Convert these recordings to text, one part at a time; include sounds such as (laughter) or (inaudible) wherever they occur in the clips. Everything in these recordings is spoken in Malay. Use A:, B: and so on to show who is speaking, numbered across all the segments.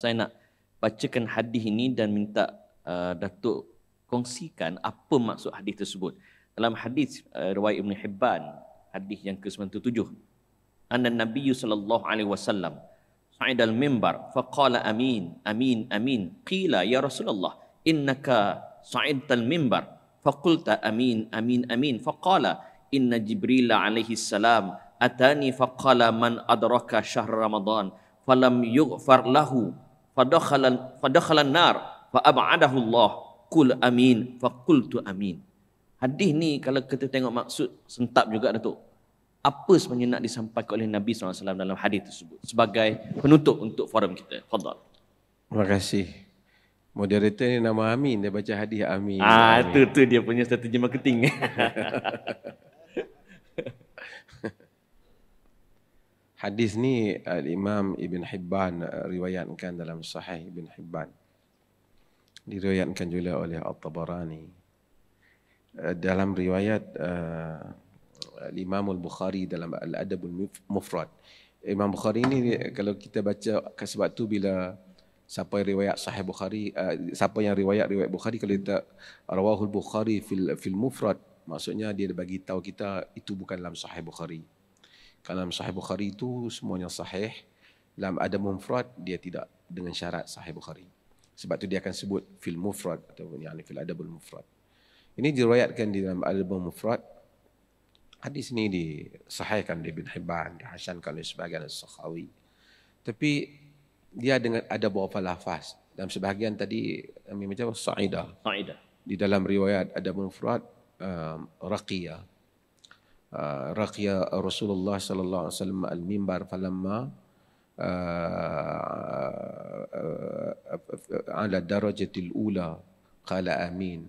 A: saya nak bacakan hadis ini dan minta uh, Datuk kongsikan apa maksud hadis tersebut. Dalam hadis uh, riwayat Ibn Hibban, hadis yang ke-97. Anna Nabi sallallahu alaihi wasallam sa'id mimbar faqala amin amin amin qila ya Rasulullah innaka sa'id mimbar faqulta amin amin amin faqala inna Jibril alaihi salam atani faqala man adraka syahr ramadan falam yughfar lahu fadakhala fadakhala nar fa ab'adahu Allah kul amin fa qultu amin hadis ni kalau kita tengok maksud sentap juga Datuk apa sebenarnya nak disampaikan oleh Nabi SAW dalam hadis tersebut sebagai penutup untuk forum kita fadal terima kasih Moderator ni nama Amin, dia baca hadis Amin. Ah, Amin. tu tu dia punya strategi marketing. (laughs) Hadis ni uh, Imam Ibn Hibban uh, riwayatkan dalam Sahih Ibn Hibban. Diriwayatkan juga oleh Al tabarani Uh, eh, dalam riwayat uh, Imam Al-Bukhari dalam Al-Adabul Mufrad. Imam Bukhari ni kalau kita baca ke sebab tu bila siapa yang riwayat Sahih Bukhari, uh, siapa yang riwayat riwayat Bukhari kalau kita rawahul Bukhari fil fil Mufrad, maksudnya dia bagi tahu kita itu bukan dalam Sahih Bukhari kalam sahih Bukhari itu semuanya sahih. Dalam ada mufrad dia tidak dengan syarat sahih Bukhari. Sebab tu dia akan sebut fil mufrad ataupun yani fil adabul mufrad. Ini diriwayatkan di dalam adabul mufrad. Hadis ini disahihkan oleh Ibn Hibban, dihasankan oleh sebagian Sakhawi. Tapi dia dengan ada beberapa lafaz. Dalam sebahagian tadi kami macam Sa'idah. Sa'idah. Di dalam riwayat ada mufrad um, Raqiyah. Ah, raqiya Rasulullah sallallahu alaihi wasallam al-mimbar falamma ah, ala darajatil ula qala amin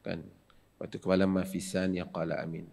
A: kan waktu kepala mafisan yang qala amin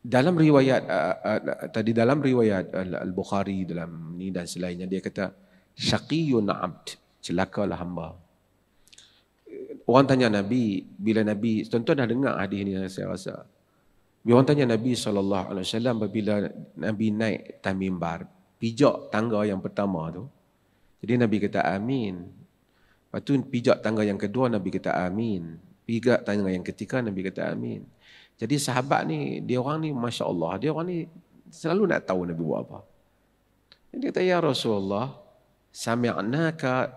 A: dalam riwayat ah, tadi dalam riwayat al-Bukhari dalam ni dan selainnya dia kata syaqiyun abd celakalah hamba orang tanya nabi bila nabi tuan-tuan dah dengar hadis ni saya rasa Orang tanya Nabi SAW bila Nabi naik tamimbar, pijak tangga yang pertama tu. Jadi Nabi kata amin. Lepas tu pijak tangga yang kedua Nabi kata amin. Pijak tangga yang ketiga Nabi kata amin. Jadi sahabat ni, dia orang ni Masya Allah, dia orang ni selalu nak tahu Nabi buat apa. Jadi kata, Ya Rasulullah, sami'naka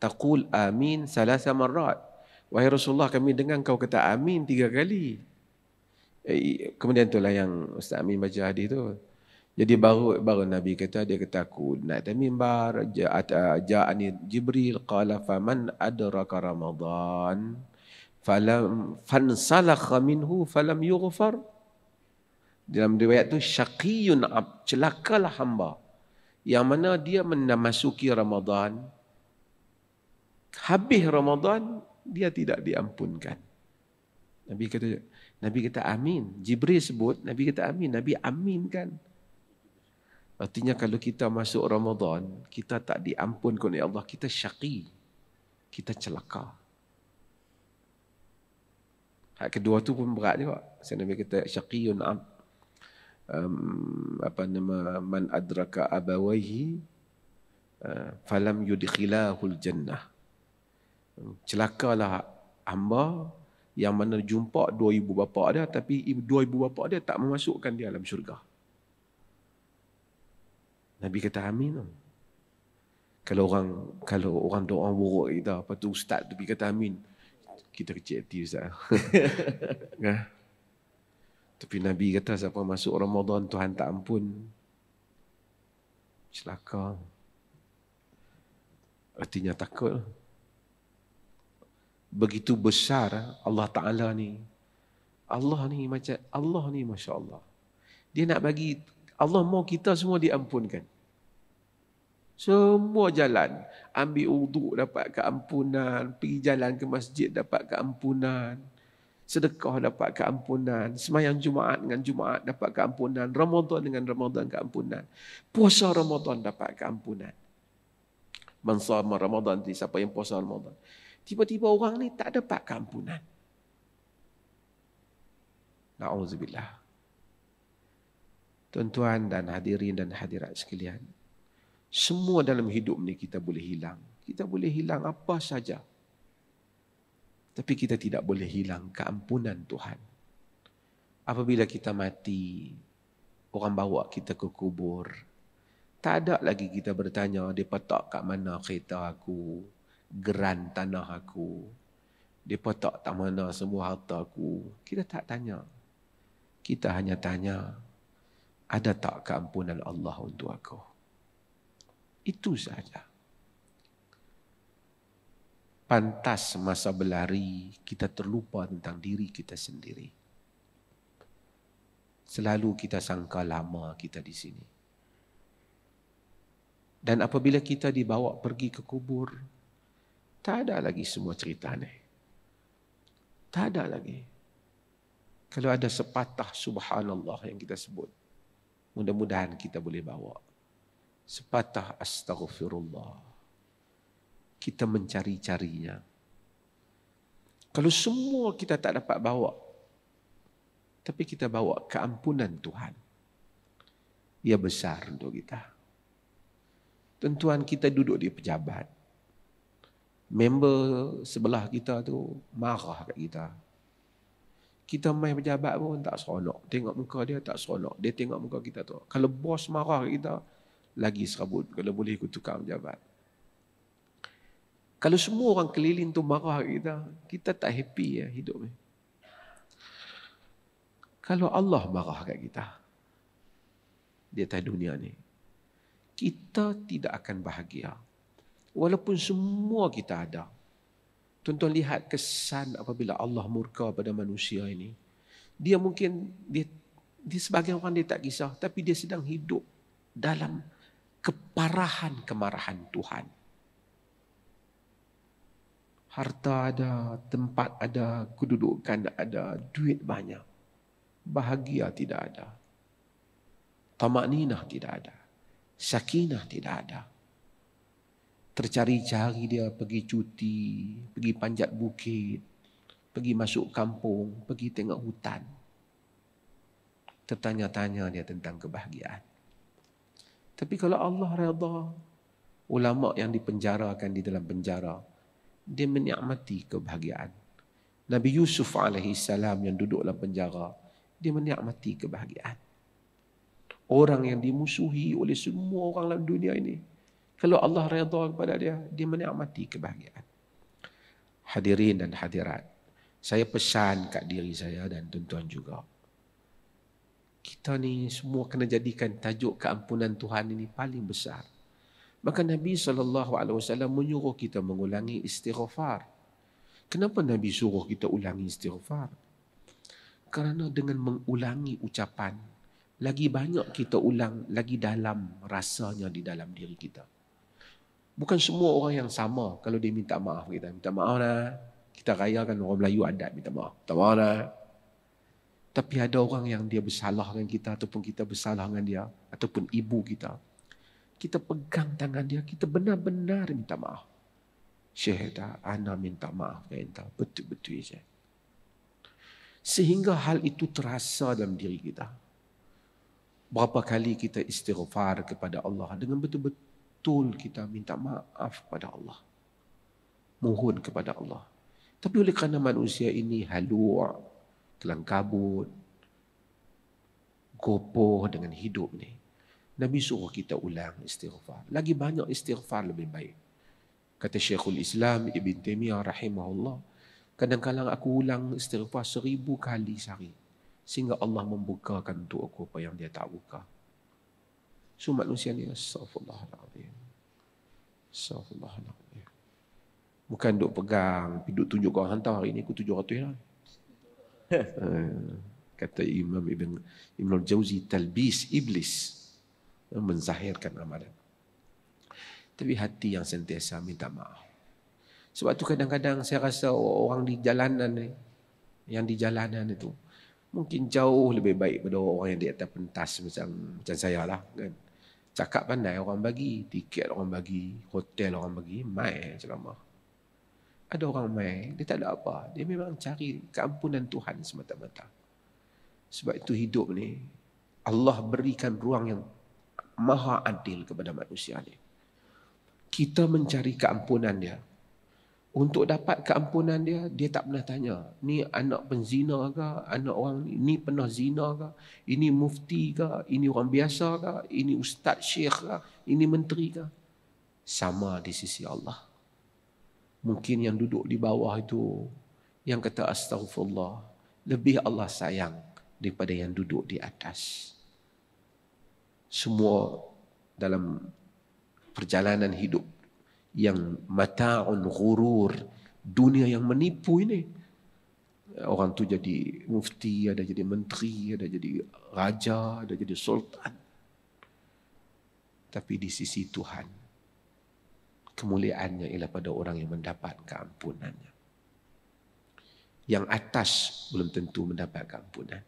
A: taqul amin salasa marat. Wahai Rasulullah, kami dengar kau kata amin tiga kali. Eh, kemudian itulah yang Ustaz Amin baca hadis tu. Jadi baru baru Nabi kata dia kata aku naik dari mimbar ah, ja'ani Jibril qala faman adraka Ramadan falam fansalakha minhu falam yughfar dalam riwayat tu syaqiyun ab celakalah hamba yang mana dia menamasuki Ramadan habis Ramadan dia tidak diampunkan Nabi kata Nabi kata amin. Jibril sebut, Nabi kata amin. Nabi Amin kan? Artinya kalau kita masuk Ramadan, kita tak diampunkan oleh Allah, kita syaki, Kita celaka. Hak kedua tu pun berat juga. Saya Nabi kata syaqiyun am. Um, apa nama man adraka abawaihi uh, falam yudkhilahul jannah. Celakalah hamba yang mana jumpa dua ibu bapa dia tapi dua ibu bapa dia tak memasukkan dia dalam syurga. Nabi kata amin. Tu. Kalau orang kalau orang doa buruk kita apa tu ustaz tu kata amin. Kita kecil hati ustaz. (laughs) nah. Tapi Nabi kata siapa masuk Ramadan Tuhan tak ampun. Celaka. Artinya takut. Lah begitu besar Allah Taala ni. Allah ni macam Allah ni masya Allah. Dia nak bagi Allah mau kita semua diampunkan. Semua jalan. Ambil uduk dapat keampunan. Pergi jalan ke masjid dapat keampunan. Sedekah dapat keampunan. Semayang Jumaat dengan Jumaat dapat keampunan. Ramadan dengan Ramadan keampunan. Puasa Ramadan dapat keampunan. Mansa Ramadan ni siapa yang puasa Ramadan. Tiba-tiba orang ni tak dapat kampunan. Na'udzubillah. Tuan-tuan dan hadirin dan hadirat sekalian. Semua dalam hidup ni kita boleh hilang. Kita boleh hilang apa saja. Tapi kita tidak boleh hilang keampunan Tuhan. Apabila kita mati, orang bawa kita ke kubur. Tak ada lagi kita bertanya, dia petak kat mana kereta aku geran tanah aku. Dia potak tak mana semua harta aku. Kita tak tanya. Kita hanya tanya, ada tak keampunan Allah untuk aku? Itu saja. Pantas masa berlari, kita terlupa tentang diri kita sendiri. Selalu kita sangka lama kita di sini. Dan apabila kita dibawa pergi ke kubur, tak ada lagi semua cerita ni. Tak ada lagi. Kalau ada sepatah subhanallah yang kita sebut. Mudah-mudahan kita boleh bawa. Sepatah astaghfirullah. Kita mencari-carinya. Kalau semua kita tak dapat bawa. Tapi kita bawa keampunan Tuhan. Ia besar untuk kita. Tentuan kita duduk di pejabat member sebelah kita tu marah kat kita. Kita main pejabat pun tak seronok. Tengok muka dia tak seronok. Dia tengok muka kita tu. Kalau bos marah kat kita, lagi serabut. Kalau boleh ikut tukar pejabat. Kalau semua orang keliling tu marah kat kita, kita tak happy ya hidup ni. Kalau Allah marah kat kita, dia tak dunia ni, kita tidak akan bahagia. Walaupun semua kita ada. Tuan-tuan lihat kesan apabila Allah murka pada manusia ini. Dia mungkin, dia, dia sebagian orang dia tak kisah. Tapi dia sedang hidup dalam keparahan kemarahan Tuhan. Harta ada, tempat ada, kedudukan ada, duit banyak. Bahagia tidak ada. Tamak ninah tidak ada. Sakinah tidak ada tercari-cari dia pergi cuti, pergi panjat bukit, pergi masuk kampung, pergi tengok hutan. Tertanya-tanya dia tentang kebahagiaan. Tapi kalau Allah reda, ulama yang dipenjarakan di dalam penjara, dia menikmati kebahagiaan. Nabi Yusuf alaihi salam yang duduk dalam penjara, dia menikmati kebahagiaan. Orang yang dimusuhi oleh semua orang dalam dunia ini, kalau Allah redha kepada dia, dia menikmati kebahagiaan. Hadirin dan hadirat, saya pesan kat diri saya dan tuan-tuan juga. Kita ni semua kena jadikan tajuk keampunan Tuhan ini paling besar. Maka Nabi SAW menyuruh kita mengulangi istighfar. Kenapa Nabi suruh kita ulangi istighfar? Kerana dengan mengulangi ucapan, lagi banyak kita ulang, lagi dalam rasanya di dalam diri kita. Bukan semua orang yang sama kalau dia minta maaf kita. Minta maaf lah. Kita rayakan orang Melayu adat minta maaf. Minta maaf lah. Tapi ada orang yang dia bersalah dengan kita ataupun kita bersalah dengan dia ataupun ibu kita. Kita pegang tangan dia, kita benar-benar minta maaf. Syahida, Ana minta maaf dengan kita. Betul-betul saja. Sehingga hal itu terasa dalam diri kita. Berapa kali kita istighfar kepada Allah dengan betul-betul betul kita minta maaf kepada Allah. Mohon kepada Allah. Tapi oleh kerana manusia ini haluak, kabut, gopoh dengan hidup ni. Nabi suruh kita ulang istighfar. Lagi banyak istighfar lebih baik. Kata Syekhul Islam Ibn Taimiyah rahimahullah. Kadang-kadang aku ulang istighfar seribu kali sehari. Sehingga Allah membukakan untuk aku apa yang dia tak buka. So manusia ni astagfirullahalazim. Astagfirullahalazim. Bukan duk pegang, duk tunjuk kau hantar hari ni aku 700 lah. Ha. (laughs) Kata Imam Ibn Ibn Jauzi talbis iblis menzahirkan amalan. Tapi hati yang sentiasa minta maaf. Sebab tu kadang-kadang saya rasa orang di jalanan ni, yang di jalanan itu mungkin jauh lebih baik pada orang yang di atas pentas macam macam saya lah kan. Cakap pandai orang bagi, tiket orang bagi, hotel orang bagi, mai ceramah. Ada orang mai, dia tak ada apa. Dia memang cari keampunan Tuhan semata-mata. Sebab itu hidup ni, Allah berikan ruang yang maha adil kepada manusia ni. Kita mencari keampunan dia, untuk dapat keampunan dia dia tak pernah tanya ni anak penzina ke anak orang ni ni pernah zina ke ini mufti ke ini orang biasa ke ini ustaz syekh ke ini menteri ke sama di sisi Allah mungkin yang duduk di bawah itu yang kata astagfirullah lebih Allah sayang daripada yang duduk di atas semua dalam perjalanan hidup yang mata'un ghurur dunia yang menipu ini orang tu jadi mufti ada jadi menteri ada jadi raja ada jadi sultan tapi di sisi Tuhan kemuliaannya ialah pada orang yang mendapat keampunannya yang atas belum tentu mendapat keampunan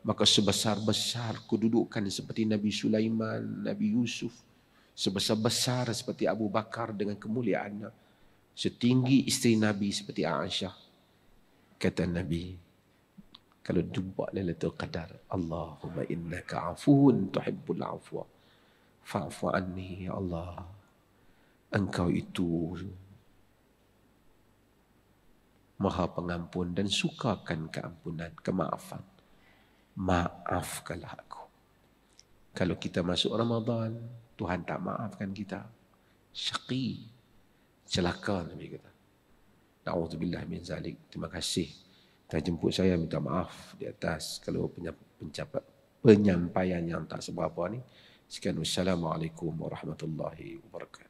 A: maka sebesar-besar kedudukan seperti Nabi Sulaiman Nabi Yusuf sebesar-besar seperti Abu Bakar dengan kemuliaannya. Setinggi isteri Nabi seperti Aisyah. Kata Nabi, kalau jumpa Lailatul Qadar, Allahumma innaka afun tuhibbul afwa. Fa'fu anni ya Allah. Engkau itu maha pengampun dan sukakan keampunan, kemaafan. Maafkanlah aku. Kalau kita masuk Ramadan, Tuhan tak maafkan kita. Syaqi. Celaka Nabi kata. Na'udzubillah min zalik. Terima kasih. Dah jemput saya minta maaf di atas. Kalau pencapat penyampaian yang tak seberapa ni. Sekian wassalamualaikum warahmatullahi wabarakatuh.